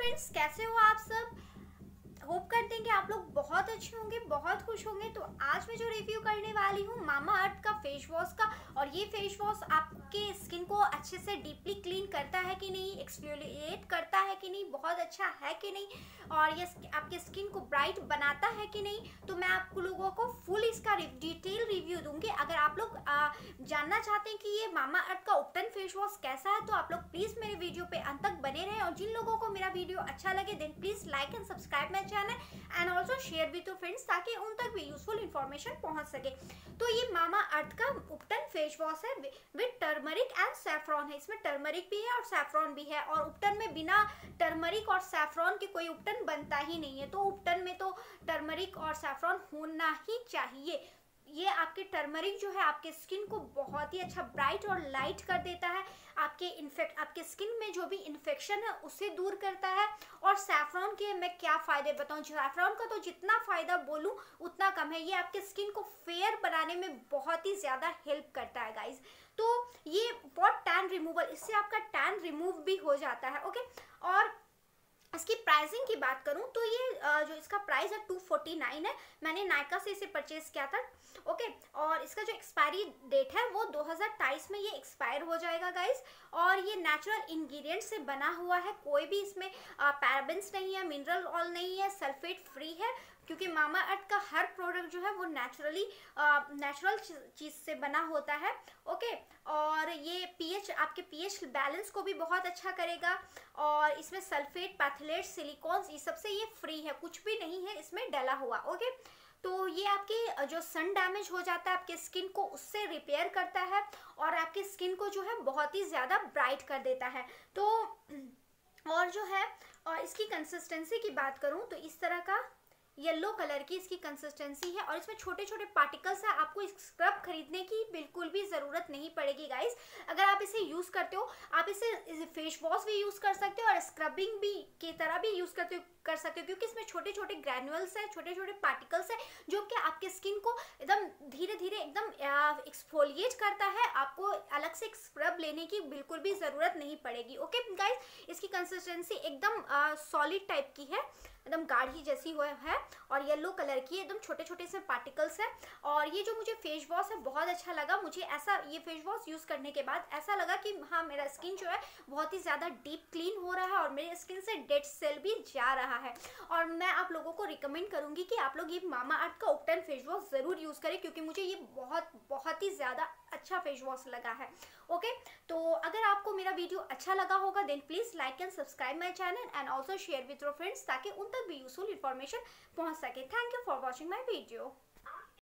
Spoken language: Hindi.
फ्रेंड्स कैसे हो आप सब होप करते हैं कि आप लोग बहुत अच्छे होंगे बहुत खुश होंगे तो आज मैं जो रिव्यू करने वाली हूँ मामा अर्थ का फेस वॉश का और ये फेस वॉश आपके स्किन को अच्छे से डीपली क्लीन करता है कि नहीं एक्सफोलिएट करता है कि नहीं बहुत अच्छा है कि नहीं और ये आपके स्किन को ब्राइट बनाता है कि नहीं तो मैं आप लोगों को फुल इसका डिटेल रिव्यू दूंगी अगर आप लोग जानना चाहते हैं कि ये मामा अर्थ का ओपन फेस वॉश कैसा है तो आप लोग प्लीज़ मेरे वीडियो पर अंत तक बने और जिन लोगों को मेरा वीडियो अच्छा लगे then please like and subscribe my channel and also share with your friends ताकि उन तक भी यूजफुल इन्फॉर्मेशन पहुँच सके तो ये मामा अर्थ का उपटन फेस वॉश है विद टर्मरिक एंड सेफ्रॉन है इसमें टर्मरिक भी है और सेफ्रॉन भी है और उपटन में बिना टर्मरिक और सेफ्रॉन के कोई उपटन बनता ही नहीं है तो उपटन में तो टर्मरिक और सेफ्रॉन होना ही चाहिए ये आपके टर्मरिक जो है आपके स्किन को बहुत ही अच्छा ब्राइट और लाइट कर देता है आपके इन्फेक्ट आपके स्किन में जो भी इन्फेक्शन है उसे दूर करता है और सैफ्रॉन के मैं क्या फ़ायदे बताऊँ सैफ्रॉन का तो जितना फ़ायदा बोलूँ उतना कम है ये आपके स्किन को फेयर बनाने में बहुत ही ज़्यादा हेल्प करता है गाइज तो ये बहुत टैन रिमूवल इससे आपका टैन रिमूव भी हो जाता है ओके और इसकी प्राइसिंग की बात करूँ तो ये जो इसका प्राइस है टू फोर्टी नाइन है मैंने नायका से इसे परचेज़ किया था ओके और इसका जो एक्सपायरी डेट है वो दो हज़ार तेईस में ये एक्सपायर हो जाएगा गाइस और ये नेचुरल इंग्रेडिएंट से बना हुआ है कोई भी इसमें पैराबिन्स नहीं है मिनरल ऑयल नहीं है सल्फेट फ्री है क्योंकि मामा अर्थ का हर प्रोडक्ट जो है वो नेचुरली नेचुरल चीज़ से बना होता है ओके और ये पीएच आपके पीएच बैलेंस को भी बहुत अच्छा करेगा और इसमें सल्फेट पैथलेट सिलिकॉन्स ये सबसे ये फ्री है कुछ भी नहीं है इसमें डला हुआ ओके तो ये आपके जो सन डैमेज हो जाता है आपके स्किन को उससे रिपेयर करता है और आपकी स्किन को जो है बहुत ही ज़्यादा ब्राइट कर देता है तो और जो है और इसकी कंसिस्टेंसी की बात करूँ तो इस तरह का येलो कलर की इसकी कंसिस्टेंसी है और इसमें छोटे छोटे पार्टिकल्स है आपको स्क्रब खरीदने की बिल्कुल भी ज़रूरत नहीं पड़ेगी गाइस अगर आप इसे यूज़ करते हो आप इसे फेस वॉश भी यूज़ कर सकते हो और स्क्रबिंग भी की तरह भी यूज़ करते हो कर सकते हो क्योंकि इसमें छोटे छोटे ग्रैनुअल्स हैं छोटे छोटे पार्टिकल्स हैं जो कि आपके स्किन को एकदम धीरे धीरे एकदम एक्सफोलिएट करता है आपको अलग से स्क्रब लेने की बिल्कुल भी ज़रूरत नहीं पड़ेगी ओके गाइज इसकी कंसिस्टेंसी एकदम सॉलिड टाइप की है एकदम गाढ़ी जैसी हुआ है और येलो कलर की एकदम छोटे छोटे से पार्टिकल्स है और ये जो मुझे फेस वॉश है बहुत अच्छा लगा मुझे ऐसा ये फेस वॉश यूज़ करने के बाद ऐसा लगा कि हाँ मेरा स्किन जो है बहुत ही ज़्यादा डीप क्लीन हो रहा है और मेरे स्किन से डेड सेल भी जा रहा है और मैं आप लोगों को रिकमेंड करूँगी कि आप लोग ये मामा आर्ट का ओपटन फेस वॉश ज़रूर यूज़ करें करें क्योंकि मुझे ये बहुत बहुत ही ज़्यादा अच्छा फेस वॉश लगा है ओके तो अगर आपको मेरा वीडियो अच्छा लगा होगा then please like and subscribe my channel and also share with your friends ताकि उन तक भी यूजफुल इन्फॉर्मेशन पहुँच सके thank you for watching my video